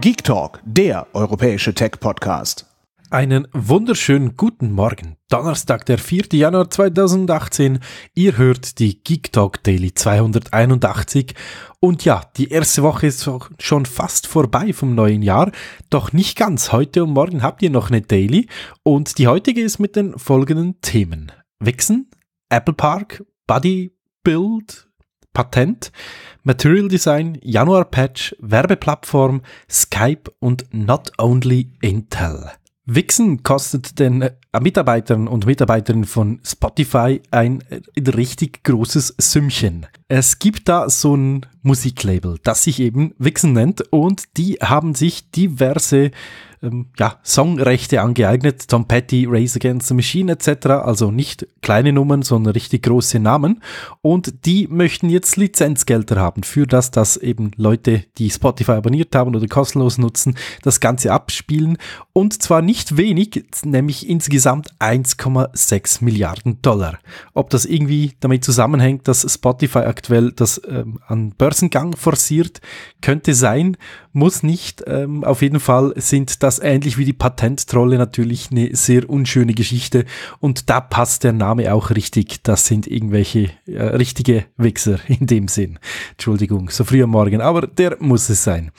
Geek Talk, der europäische Tech-Podcast. Einen wunderschönen guten Morgen. Donnerstag, der 4. Januar 2018. Ihr hört die Geek Talk Daily 281. Und ja, die erste Woche ist schon fast vorbei vom neuen Jahr. Doch nicht ganz. Heute und morgen habt ihr noch eine Daily. Und die heutige ist mit den folgenden Themen. Wixen, Apple Park, Buddy, Build, Patent, Material Design, Januar Patch, Werbeplattform, Skype und not only Intel. Wixen kostet den äh, Mitarbeitern und Mitarbeiterinnen von Spotify ein äh, richtig großes Sümmchen. Es gibt da so ein Musiklabel, das sich eben Wixen nennt und die haben sich diverse ähm, ja, Songrechte angeeignet. Tom Petty, Race Against the Machine etc. Also nicht kleine Nummern, sondern richtig große Namen. Und die möchten jetzt Lizenzgelder haben, für das, dass eben Leute, die Spotify abonniert haben oder kostenlos nutzen, das Ganze abspielen. Und zwar nicht wenig, nämlich insgesamt insgesamt 1,6 Milliarden Dollar. Ob das irgendwie damit zusammenhängt, dass Spotify aktuell das ähm, an Börsengang forciert, könnte sein, muss nicht. Ähm, auf jeden Fall sind das ähnlich wie die Patenttrolle natürlich eine sehr unschöne Geschichte und da passt der Name auch richtig. Das sind irgendwelche äh, richtige Wichser in dem Sinn. Entschuldigung, so früh am Morgen, aber der muss es sein.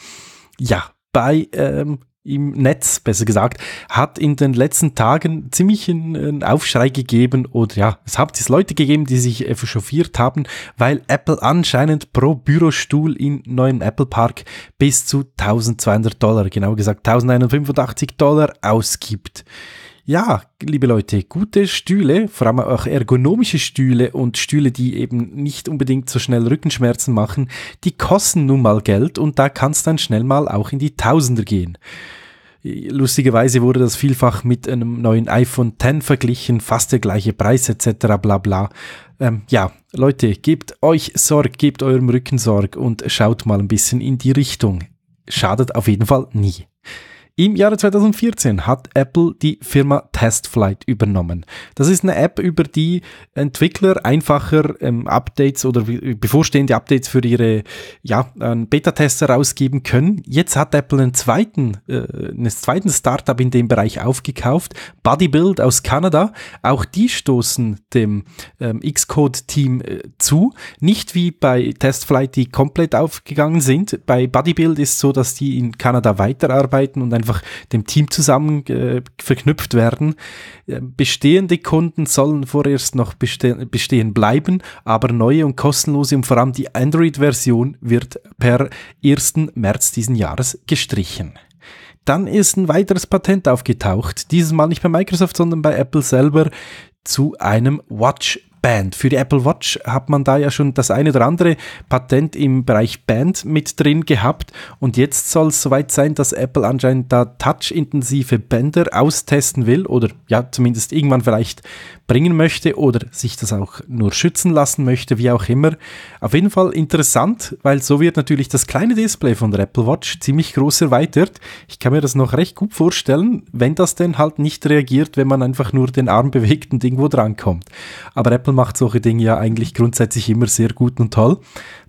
Ja, bei ähm, im Netz, besser gesagt, hat in den letzten Tagen ziemlich einen Aufschrei gegeben oder ja, es hat es Leute gegeben, die sich äh, verschofiert haben, weil Apple anscheinend pro Bürostuhl in neuem Apple Park bis zu 1200 Dollar, genau gesagt 1081 Dollar ausgibt. Ja, liebe Leute, gute Stühle, vor allem auch ergonomische Stühle und Stühle, die eben nicht unbedingt so schnell Rückenschmerzen machen, die kosten nun mal Geld und da kann es dann schnell mal auch in die Tausender gehen. Lustigerweise wurde das vielfach mit einem neuen iPhone X verglichen, fast der gleiche Preis etc. bla bla. Ähm, ja, Leute, gebt euch Sorg, gebt eurem Rücken Sorg und schaut mal ein bisschen in die Richtung. Schadet auf jeden Fall nie. Im Jahre 2014 hat Apple die Firma TestFlight übernommen. Das ist eine App, über die Entwickler einfacher ähm, Updates oder bevorstehende Updates für ihre ja, ähm, beta tester herausgeben können. Jetzt hat Apple einen zweiten, äh, einen zweiten Startup in dem Bereich aufgekauft, Bodybuild aus Kanada. Auch die stoßen dem ähm, Xcode-Team äh, zu. Nicht wie bei TestFlight, die komplett aufgegangen sind. Bei Bodybuild ist es so, dass die in Kanada weiterarbeiten und ein einfach dem Team zusammen äh, verknüpft werden. Äh, bestehende Kunden sollen vorerst noch beste bestehen bleiben, aber neue und kostenlose und vor allem die Android-Version wird per 1. März diesen Jahres gestrichen. Dann ist ein weiteres Patent aufgetaucht, dieses Mal nicht bei Microsoft, sondern bei Apple selber zu einem Watch Band. Für die Apple Watch hat man da ja schon das eine oder andere Patent im Bereich Band mit drin gehabt und jetzt soll es soweit sein, dass Apple anscheinend da touchintensive Bänder austesten will oder ja, zumindest irgendwann vielleicht bringen möchte oder sich das auch nur schützen lassen möchte, wie auch immer. Auf jeden Fall interessant, weil so wird natürlich das kleine Display von der Apple Watch ziemlich groß erweitert. Ich kann mir das noch recht gut vorstellen, wenn das denn halt nicht reagiert, wenn man einfach nur den Arm bewegt und irgendwo drankommt. Aber Apple macht solche Dinge ja eigentlich grundsätzlich immer sehr gut und toll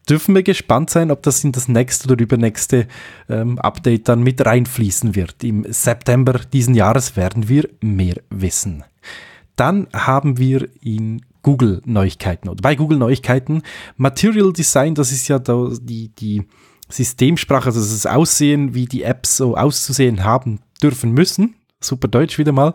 dürfen wir gespannt sein, ob das in das nächste oder übernächste ähm, Update dann mit reinfließen wird. Im September diesen Jahres werden wir mehr wissen. Dann haben wir in Google Neuigkeiten oder bei Google Neuigkeiten Material Design, das ist ja da die, die Systemsprache, also das Aussehen, wie die Apps so auszusehen haben dürfen müssen. Super Deutsch wieder mal.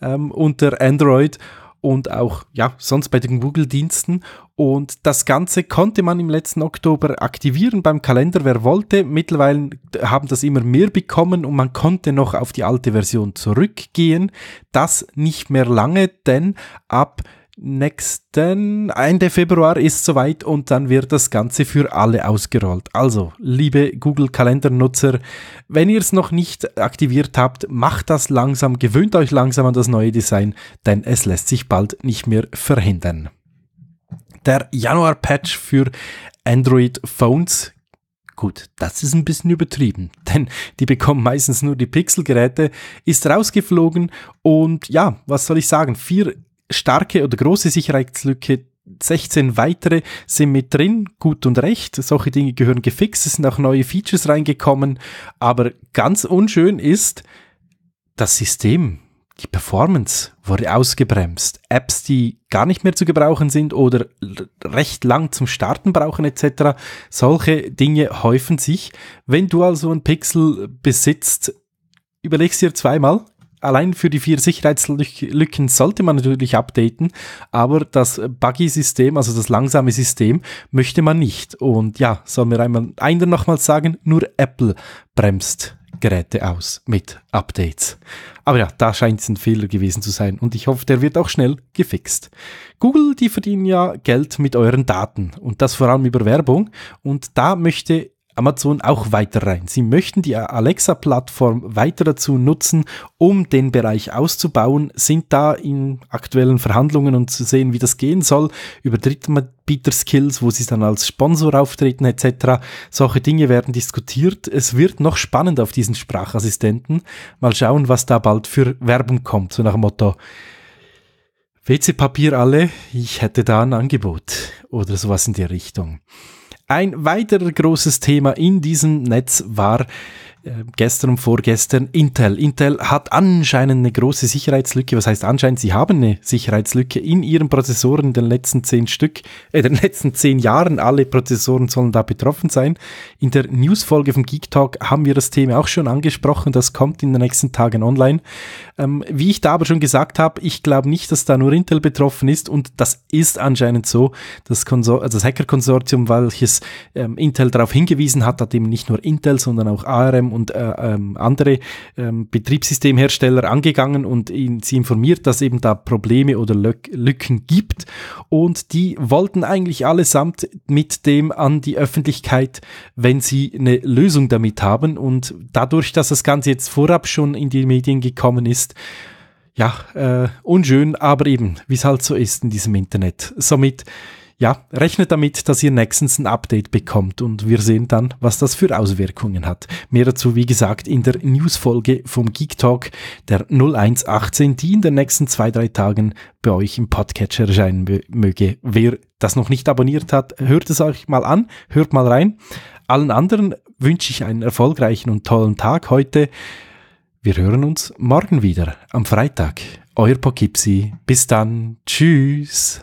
Ähm, unter Android und auch ja, sonst bei den Google-Diensten. Und das Ganze konnte man im letzten Oktober aktivieren beim Kalender, wer wollte. Mittlerweile haben das immer mehr bekommen und man konnte noch auf die alte Version zurückgehen. Das nicht mehr lange, denn ab nächsten Ende Februar ist soweit und dann wird das Ganze für alle ausgerollt. Also, liebe Google Kalendernutzer, wenn ihr es noch nicht aktiviert habt, macht das langsam, gewöhnt euch langsam an das neue Design, denn es lässt sich bald nicht mehr verhindern der Januar-Patch für Android-Phones. Gut, das ist ein bisschen übertrieben, denn die bekommen meistens nur die Pixel-Geräte, ist rausgeflogen und ja, was soll ich sagen, vier starke oder große Sicherheitslücke 16 weitere sind mit drin, gut und recht. Solche Dinge gehören gefixt, es sind auch neue Features reingekommen. Aber ganz unschön ist, das System die Performance wurde ausgebremst. Apps, die gar nicht mehr zu gebrauchen sind oder recht lang zum Starten brauchen etc. Solche Dinge häufen sich. Wenn du also ein Pixel besitzt, überlegst dir zweimal. Allein für die vier Sicherheitslücken sollte man natürlich updaten, aber das Buggy-System, also das langsame System, möchte man nicht. Und ja, soll mir einmal einer nochmals sagen, nur Apple bremst Geräte aus mit Updates. Aber ja, da scheint es ein Fehler gewesen zu sein und ich hoffe, der wird auch schnell gefixt. Google, die verdienen ja Geld mit euren Daten und das vor allem über Werbung und da möchte Amazon auch weiter rein. Sie möchten die Alexa-Plattform weiter dazu nutzen, um den Bereich auszubauen, sind da in aktuellen Verhandlungen und zu sehen, wie das gehen soll, über Drittanbieter-Skills, wo sie dann als Sponsor auftreten etc. Solche Dinge werden diskutiert. Es wird noch spannend auf diesen Sprachassistenten. Mal schauen, was da bald für Werbung kommt, so nach dem Motto. WC-Papier alle, ich hätte da ein Angebot oder sowas in die Richtung. Ein weiterer großes Thema in diesem Netz war ähm, gestern und vorgestern Intel. Intel hat anscheinend eine große Sicherheitslücke. Was heißt anscheinend? Sie haben eine Sicherheitslücke in ihren Prozessoren in den letzten zehn Stück, äh, den letzten zehn Jahren. Alle Prozessoren sollen da betroffen sein. In der Newsfolge vom Geek Talk haben wir das Thema auch schon angesprochen. Das kommt in den nächsten Tagen online. Ähm, wie ich da aber schon gesagt habe, ich glaube nicht, dass da nur Intel betroffen ist und das ist anscheinend so. Das, also das Hacker-Konsortium, welches ähm, Intel darauf hingewiesen hat, hat eben nicht nur Intel, sondern auch ARM und äh, ähm, andere ähm, Betriebssystemhersteller angegangen und ihn, sie informiert, dass eben da Probleme oder Lück, Lücken gibt. Und die wollten eigentlich allesamt mit dem an die Öffentlichkeit, wenn sie eine Lösung damit haben. Und dadurch, dass das Ganze jetzt vorab schon in die Medien gekommen ist, ja, äh, unschön, aber eben, wie es halt so ist in diesem Internet. Somit ja, rechnet damit, dass ihr nächstens ein Update bekommt und wir sehen dann, was das für Auswirkungen hat. Mehr dazu, wie gesagt, in der Newsfolge vom Geek Talk der 0118, die in den nächsten zwei, drei Tagen bei euch im Podcatcher erscheinen möge. Wer das noch nicht abonniert hat, hört es euch mal an, hört mal rein. Allen anderen wünsche ich einen erfolgreichen und tollen Tag heute. Wir hören uns morgen wieder am Freitag. Euer Pokipsi. Bis dann. Tschüss